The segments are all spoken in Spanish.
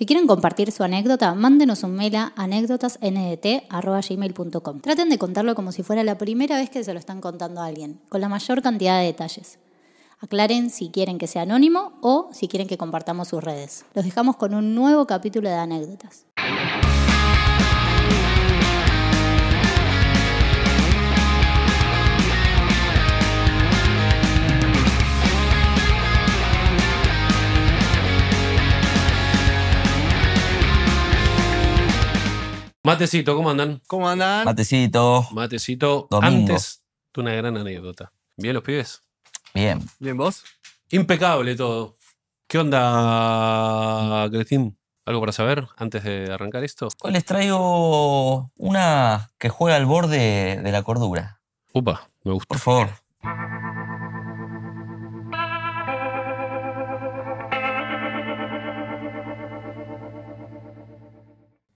Si quieren compartir su anécdota, mándenos un mail a anécdotasndt.com. Traten de contarlo como si fuera la primera vez que se lo están contando a alguien, con la mayor cantidad de detalles. Aclaren si quieren que sea anónimo o si quieren que compartamos sus redes. Los dejamos con un nuevo capítulo de anécdotas. Matecito, ¿cómo andan? ¿Cómo andan? Matecito. Matecito. Domingo. Antes de una gran anécdota. ¿Bien los pibes? Bien. ¿Bien vos? Impecable todo. ¿Qué onda, Cristín? ¿Algo para saber antes de arrancar esto? Hoy les traigo una que juega al borde de la cordura. Upa, me gusta. Por favor.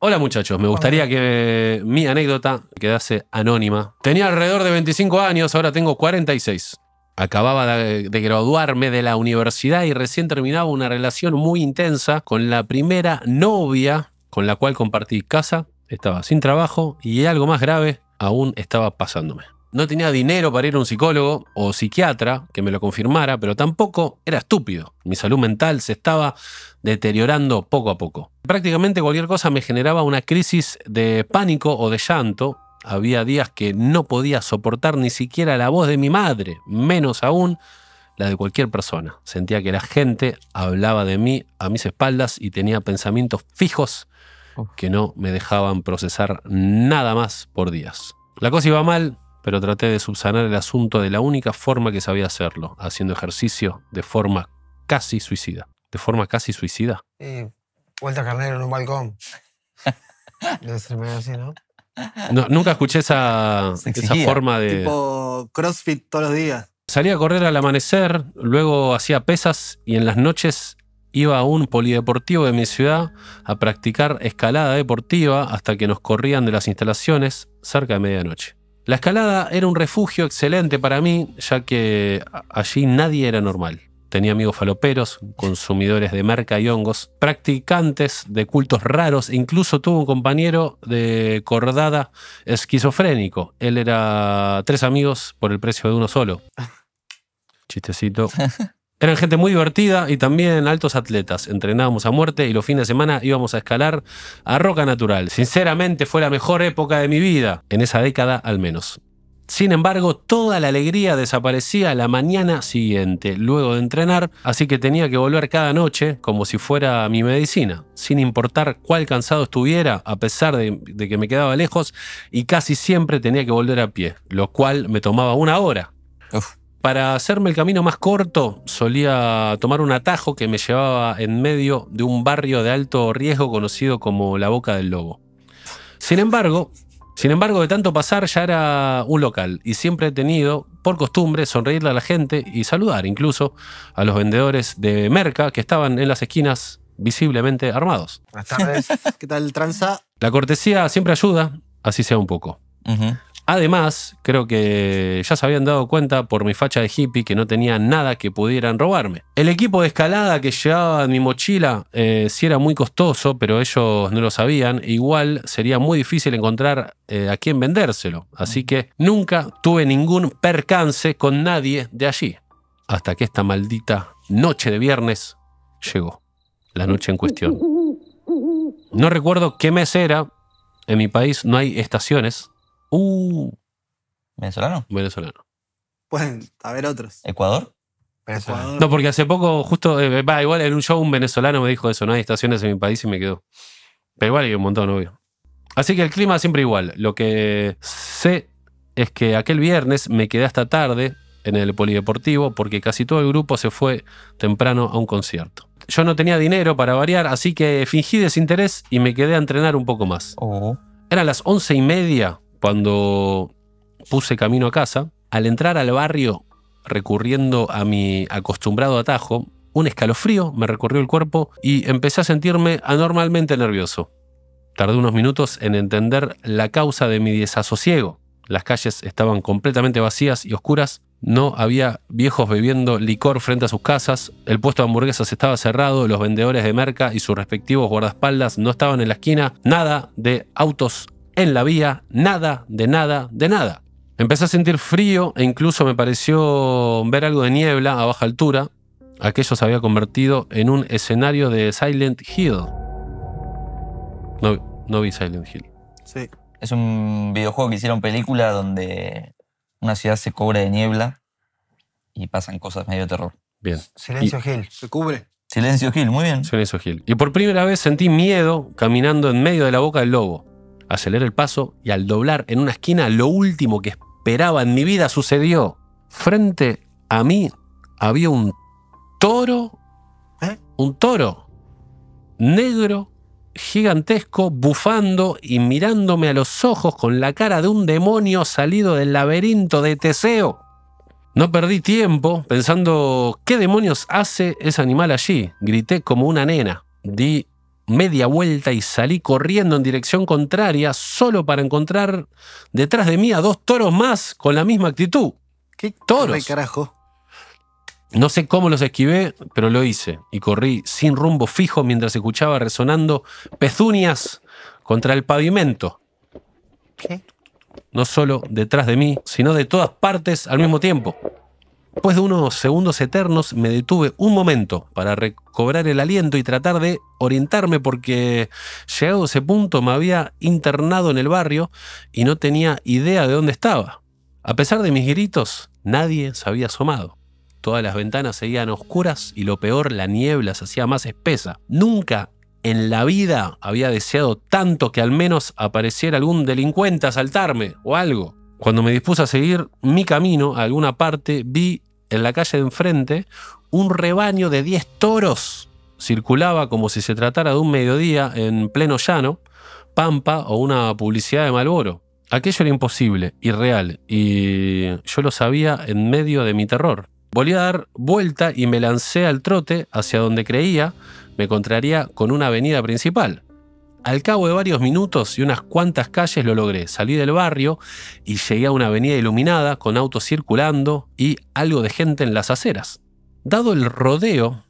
Hola muchachos, me gustaría que mi anécdota quedase anónima. Tenía alrededor de 25 años, ahora tengo 46. Acababa de, graduarme de la universidad y recién terminaba una relación muy intensa con la primera novia con la cual compartí casa. Estaba sin trabajo y algo más grave aún estaba pasándome no tenía dinero para ir a un psicólogo o psiquiatra que me lo confirmara, pero tampoco era estúpido. Mi salud mental se estaba deteriorando poco a poco. Prácticamente cualquier cosa me generaba una crisis de pánico o de llanto. Había días que no podía soportar ni siquiera la voz de mi madre, menos aún la de cualquier persona. Sentía que la gente hablaba de mí a mis espaldas y tenía pensamientos fijos que no me dejaban procesar nada más por días. La cosa iba mal, pero traté de subsanar el asunto de la única forma que sabía hacerlo, haciendo ejercicio de forma casi suicida. ¿De forma casi suicida? Sí, vuelta carnero en un balcón. ¿no? nunca escuché esa, esa forma de. Tipo CrossFit todos los días. Salía a correr al amanecer, luego hacía pesas y en las noches iba a un polideportivo de mi ciudad a practicar escalada deportiva hasta que nos corrían de las instalaciones cerca de medianoche. La escalada era un refugio excelente para mí, ya que allí nadie era normal. Tenía amigos faloperos, consumidores de marca y hongos, practicantes de cultos raros, incluso tuvo un compañero de cordada esquizofrénico. Él era tres amigos por el precio de uno solo. Chistecito Eran gente muy divertida y también altos atletas. Entrenábamos a muerte y los fines de semana íbamos a escalar a roca natural. Sinceramente fue la mejor época de mi vida, en esa década al menos. Sin embargo, toda la alegría desaparecía la mañana siguiente, luego de entrenar, así que tenía que volver cada noche como si fuera mi medicina, sin importar cuál cansado estuviera, a pesar de, que me quedaba lejos, y casi siempre tenía que volver a pie, lo cual me tomaba una hora. Uf. Para hacerme el camino más corto, solía tomar un atajo que me llevaba en medio de un barrio de alto riesgo conocido como la Boca del Lobo. Sin embargo, sin embargo, de tanto pasar ya era un local y siempre he tenido por costumbre sonreírle a la gente y saludar incluso a los vendedores de merca que estaban en las esquinas visiblemente armados. Buenas tardes. ¿Qué tal, tranza? La cortesía siempre ayuda, así sea un poco. Además, creo que ya se habían dado cuenta por mi facha de hippie que no tenía nada que pudieran robarme. El equipo de escalada que llevaba en mi mochila si eh, sí era muy costoso, pero ellos no lo sabían. Igual sería muy difícil encontrar eh, a quién vendérselo. Así que nunca tuve ningún percance con nadie de allí. Hasta que esta maldita noche de viernes llegó. La noche en cuestión. No recuerdo qué mes era. En mi país no hay estaciones Uh. ¿Venezolano? Venezolano. Pueden haber otros. ¿Ecuador? No, porque hace poco, justo, eh, eh, va, igual en un show un venezolano me dijo eso, no hay estaciones en mi país y me quedó. Pero igual hay un montón, obvio. Así que el clima siempre igual. Lo que sé es que aquel viernes me quedé hasta tarde en el polideportivo porque casi todo el grupo se fue temprano a un concierto. Yo no tenía dinero para variar, así que fingí desinterés y me quedé a entrenar un poco más. Oh. Eran las once y media cuando puse camino a casa, al entrar al barrio recurriendo a mi acostumbrado atajo, un escalofrío me recorrió el cuerpo y empecé a sentirme anormalmente nervioso. Tardé unos minutos en entender la causa de mi desasosiego. Las calles estaban completamente vacías y oscuras, no había viejos bebiendo licor frente a sus casas, el puesto de hamburguesas estaba cerrado, los vendedores de merca y sus respectivos guardaespaldas no estaban en la esquina, nada de autos en la vía, nada, de nada, de nada. Empecé a sentir frío e incluso me pareció ver algo de niebla a baja altura. Aquello se había convertido en un escenario de Silent Hill. No, vi Silent Hill. Sí. Es un videojuego que hicieron película donde una ciudad se cubre de niebla y pasan cosas medio terror. Bien. Silencio Hill. Se cubre. Silencio Hill, muy bien. Silencio Hill. Y por primera vez sentí miedo caminando en medio de la boca del lobo. Aceleré el paso y al doblar en una esquina lo último que esperaba en mi vida sucedió. Frente a mí había un toro, ¿Eh? un toro negro, gigantesco, bufando y mirándome a los ojos con la cara de un demonio salido del laberinto de Teseo. No perdí tiempo pensando qué demonios hace ese animal allí. Grité como una nena. Di media vuelta y salí corriendo en dirección contraria solo para encontrar detrás de mí a dos toros más con la misma actitud. ¿Qué toros? No sé cómo los esquivé, pero lo hice y corrí sin rumbo fijo mientras escuchaba resonando pezuñas contra el pavimento. ¿Qué? No solo detrás de mí, sino de todas partes al mismo tiempo. Después de unos segundos eternos me detuve un momento para recobrar el aliento y tratar de orientarme porque llegado a ese punto me había internado en el barrio y no tenía idea de dónde estaba. A pesar de mis gritos, nadie se había asomado. Todas las ventanas seguían oscuras y lo peor, la niebla se hacía más espesa. Nunca en la vida había deseado tanto que al menos apareciera algún delincuente a saltarme o algo. Cuando me dispuse a seguir mi camino a alguna parte, vi en la calle de enfrente un rebaño de 10 toros. Circulaba como si se tratara de un mediodía en pleno llano, pampa o una publicidad de Malboro. Aquello era imposible, irreal, y yo lo sabía en medio de mi terror. Volví a dar vuelta y me lancé al trote hacia donde creía me encontraría con una avenida principal. Al cabo de varios minutos y unas cuantas calles lo logré. Salí del barrio y llegué a una avenida iluminada con autos circulando y algo de gente en las aceras. Dado el rodeo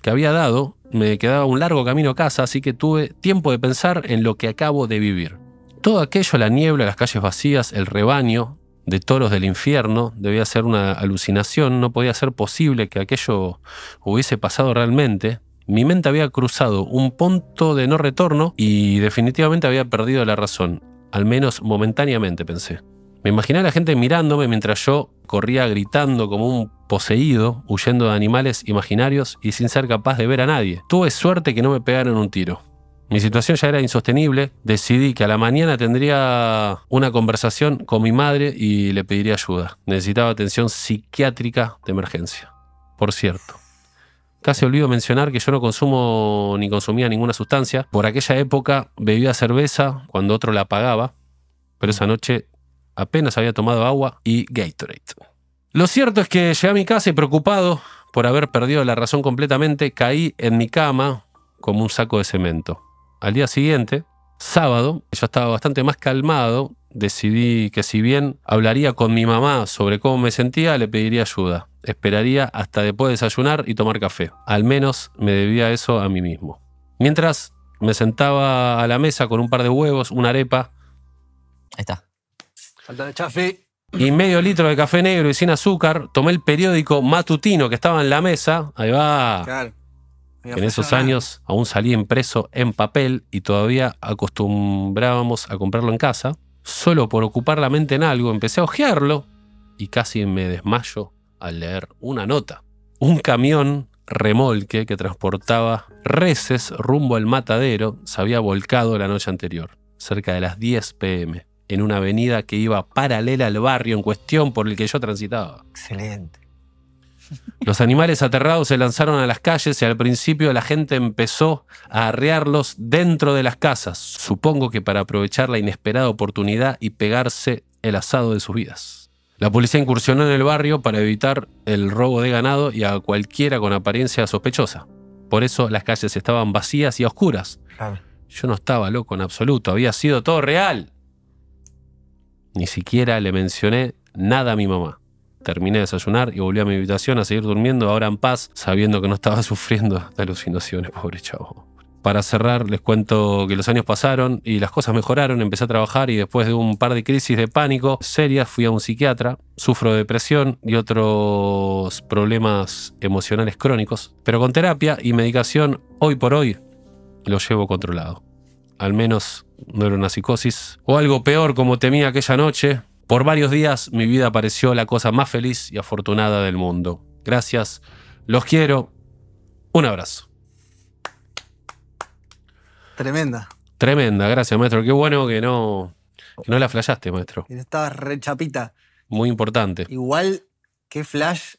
que había dado, me quedaba un largo camino a casa, así que tuve tiempo de pensar en lo que acabo de vivir. Todo aquello, la niebla, las calles vacías, el rebaño de toros del infierno, debía ser una alucinación, no podía ser posible que aquello hubiese pasado realmente. Mi mente había cruzado un punto de no retorno y definitivamente había perdido la razón, al menos momentáneamente pensé. Me imaginaba a la gente mirándome mientras yo corría gritando como un poseído, huyendo de animales imaginarios y sin ser capaz de ver a nadie. Tuve suerte que no me pegaron un tiro. Mi situación ya era insostenible, decidí que a la mañana tendría una conversación con mi madre y le pediría ayuda. Necesitaba atención psiquiátrica de emergencia. Por cierto. Casi olvido mencionar que yo no consumo ni consumía ninguna sustancia. Por aquella época bebía cerveza cuando otro la pagaba, pero esa noche apenas había tomado agua y Gatorade. Lo cierto es que llegué a mi casa y preocupado por haber perdido la razón completamente, caí en mi cama como un saco de cemento. Al día siguiente, sábado, yo estaba bastante más calmado, decidí que si bien hablaría con mi mamá sobre cómo me sentía, le pediría ayuda. Esperaría hasta después de desayunar y tomar café. Al menos me debía eso a mí mismo. Mientras me sentaba a la mesa con un par de huevos, una arepa. Ahí está. Falta de café Y medio litro de café negro y sin azúcar, tomé el periódico matutino que estaba en la mesa. Ahí va. En esos años aún salía impreso en papel y todavía acostumbrábamos a comprarlo en casa solo por ocupar la mente en algo, empecé a hojearlo y casi me desmayo al leer una nota. Un camión remolque que transportaba reses rumbo al matadero se había volcado la noche anterior, cerca de las 10 pm, en una avenida que iba paralela al barrio en cuestión por el que yo transitaba. Excelente. Los animales aterrados se lanzaron a las calles y al principio la gente empezó a arrearlos dentro de las casas, supongo que para aprovechar la inesperada oportunidad y pegarse el asado de sus vidas. La policía incursionó en el barrio para evitar el robo de ganado y a cualquiera con apariencia sospechosa. Por eso las calles estaban vacías y oscuras. Yo no estaba loco en absoluto, había sido todo real. Ni siquiera le mencioné nada a mi mamá. Terminé de desayunar y volví a mi habitación a seguir durmiendo, ahora en paz, sabiendo que no estaba sufriendo de alucinaciones, pobre chavo. Para cerrar, les cuento que los años pasaron y las cosas mejoraron. Empecé a trabajar y después de un par de crisis de pánico serias fui a un psiquiatra. Sufro depresión y otros problemas emocionales crónicos. Pero con terapia y medicación, hoy por hoy, lo llevo controlado. Al menos no era una psicosis. O algo peor como temía aquella noche, por varios días mi vida pareció la cosa más feliz y afortunada del mundo. Gracias, los quiero. Un abrazo. Tremenda. Tremenda, gracias, maestro. Qué bueno que no, no la flashaste, maestro. Estaba re chapita. Muy importante. Igual, qué flash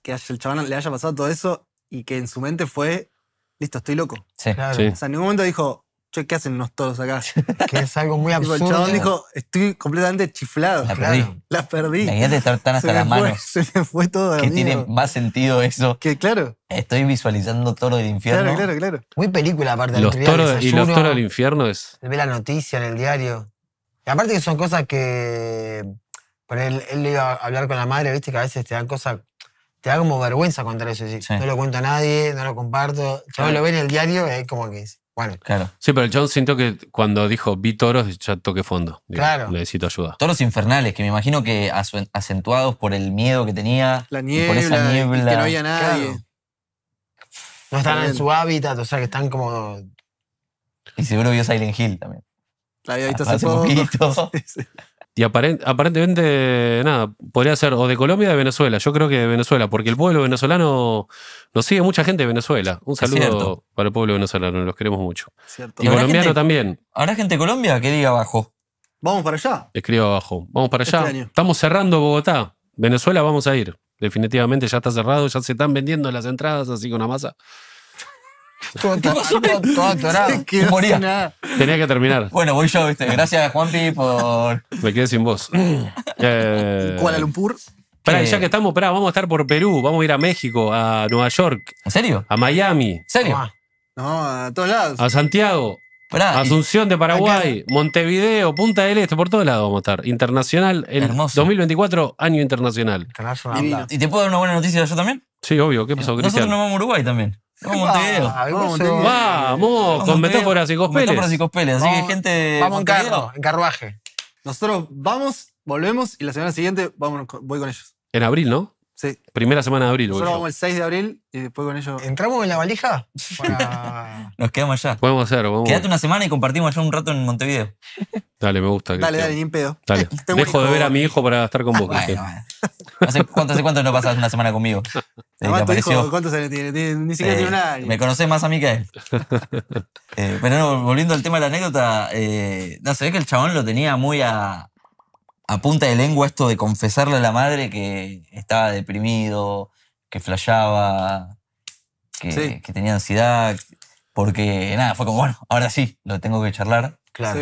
que el chaval le haya pasado todo eso y que en su mente fue, listo, estoy loco. Sí. Claro. O sea, en ningún momento dijo, che, ¿qué hacen los todos acá? que es algo muy absurdo. el dijo, estoy completamente chiflado. La claro. perdí. La perdí. de estar tan hasta las manos. Se me fue todo. Que tiene más sentido eso. Que claro. Estoy visualizando Toro del Infierno. Claro, claro, claro. Muy película aparte. Los toros, y los Toros del Infierno es... Ve la noticia en el diario. Y aparte que son cosas que... él, iba a hablar con la madre, viste que a veces te dan cosas te da como vergüenza contar eso. No lo cuento a nadie, no lo comparto. Yo lo ve en el diario, es como que Claro. Sí, pero yo siento que cuando dijo vi toros, ya toqué fondo. claro. Necesito ayuda. Toros infernales, que me imagino que acentuados por el miedo que tenía. La niebla. por esa niebla. que no había nadie. No están en su hábitat, o sea que están como. Y seguro vio Silent Hill también. La había visto hace, hace poco. poquito. Y aparentemente, nada, podría ser o de Colombia o de Venezuela. Yo creo que de Venezuela, porque el pueblo venezolano nos sigue mucha gente de Venezuela. Un saludo para el pueblo venezolano, los queremos mucho. Y colombiano también. ¿Habrá gente de Colombia que diga abajo? Vamos para allá. Escriba abajo. Vamos para este allá. Estamos cerrando Bogotá. Venezuela vamos a ir. Definitivamente ya está cerrado, ya se están vendiendo las entradas, así con la masa. Todo, moría. Tenía que terminar. Bueno, voy yo, ¿viste? Gracias, Juanpi, por. Me quedé sin voz. eh... Kuala Lumpur. Eh. ya que estamos, vamos a estar por Perú, vamos a ir a México, a Nueva York. ¿En serio? A Miami. ¿En serio? Ah, no, a todos lados. A Santiago. Asunción de Paraguay, Montevideo, Punta del Este, por todos lados vamos a estar. Internacional, el 2024, año internacional. ¿Y, ¿Y, te puedo dar una buena noticia yo también? Sí, obvio. ¿Qué pasó, Cristian? Nosotros nos vamos a Uruguay también. Vamos, vamos, con metáforas y cospeles. Metáforas y cospeles, así que gente. Vamos en carro, en carruaje. Nosotros vamos, volvemos y la semana siguiente voy con ellos. En abril, ¿no? Primera semana de abril. Nosotros vamos el 6 de abril y después con ellos. ¿Entramos en la valija? Para... Nos quedamos allá. Podemos hacer, vamos. Quédate una semana y compartimos ya un rato en Montevideo. Dale, me gusta. Dale, dale, ni en pedo. Dale. Dejo de ver a mi hijo para estar con vos. ¿Hace cuánto, hace cuánto no pasas una semana conmigo? Eh, Además, tu hijo, ¿Cuántos años tiene? Ni siquiera eh, tiene una. Me conoces más a mí que a él. Eh, pero no, volviendo al tema de la anécdota, eh, no, se que el chabón lo tenía muy a, a punta de lengua esto de confesarle a la madre que estaba deprimido, que flasheaba, que, tenía ansiedad, porque nada, fue como, bueno, ahora sí, lo tengo que charlar. Claro.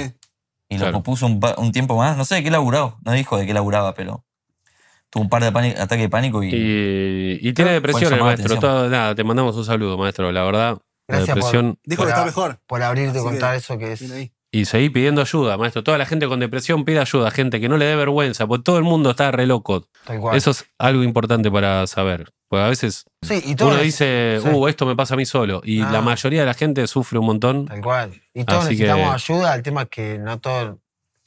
Y lo propuso un, un, tiempo más, no sé de qué laburaba, no dijo de qué laburaba, pero tuvo un par de ataques de pánico y... Y, tiene depresión el maestro, nada, te mandamos un saludo, maestro, la verdad. Gracias depresión, dijo que está mejor. Por abrirte y contar eso que es... Y seguí pidiendo ayuda, maestro. Toda la gente con depresión pide ayuda, gente que no le dé vergüenza, porque todo el mundo está re loco. Eso es algo importante para saber. Porque a veces uno dice, uh, esto me pasa a mí solo. Y ah. la mayoría de la gente sufre un montón. Tal cual. Y todos necesitamos ayuda. al tema que no todos,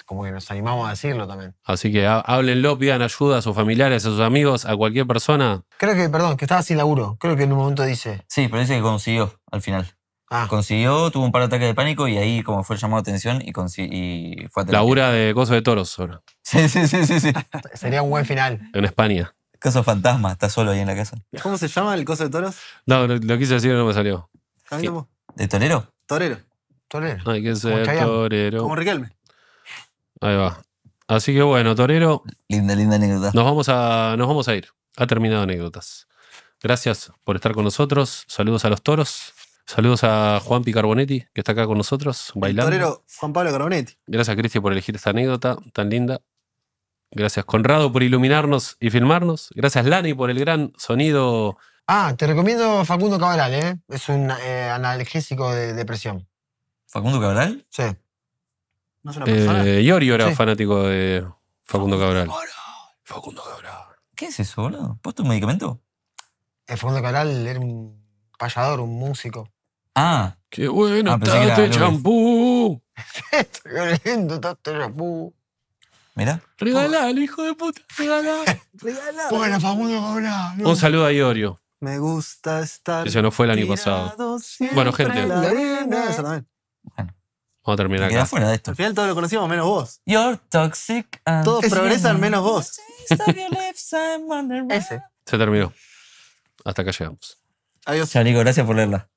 como que nos animamos a decirlo también. Así que háblenlo, pidan ayuda a sus familiares, a sus amigos, a cualquier persona. Creo que, perdón, que estaba sin laburo. Creo que en un momento dice. Sí, pero dice que consiguió al final. Ah. Consiguió, tuvo un par de ataques de pánico y ahí como fue llamado atención y, fue a Laura de Coso de Toros ahora. Sí, sí, sí, sí, Sería un buen final. En España. Coso fantasma, está solo ahí en la casa. ¿Cómo se llama el Coso de Toros? No, lo, quise decir y no me salió. ¿De torero? Torero. Torero. Hay que ser torero. Como Ahí va. Así que bueno, torero. Linda, linda anécdota. Nos vamos a, nos vamos a ir. Ha terminado anécdotas. Gracias por estar con nosotros. Saludos a los toros. Saludos a Juan Picarbonetti, que está acá con nosotros, bailando. Juan Pablo Carbonetti. Gracias, Cristi, por elegir esta anécdota tan linda. Gracias, Conrado, por iluminarnos y filmarnos. Gracias, Lani, por el gran sonido. Ah, te recomiendo Facundo Cabral, ¿eh? Es un eh, analgésico de depresión. ¿Facundo Cabral? Sí. No es una persona. Eh, era fanático de Facundo, Cabral. Facundo Cabral. ¿Qué es eso, boludo? ¿Puesto un medicamento? Eh, Facundo Cabral era un payador, un músico. Ah. ¡Qué bueno Ah, pensé está champú! ¡Qué lindo este hijo de puta, regalalo. Regalado. Bueno, famoso ahora. Un saludo a Iorio, Me gusta estar. Eso no fue el año pasado. Bueno, gente. Vamos a terminar acá. fuera de esto. Al final todos lo conocimos, menos vos. You're toxic Todos progresan menos vos. Ese. Se terminó. Hasta acá llegamos. Adiós. Chao, Nico, gracias por leerla.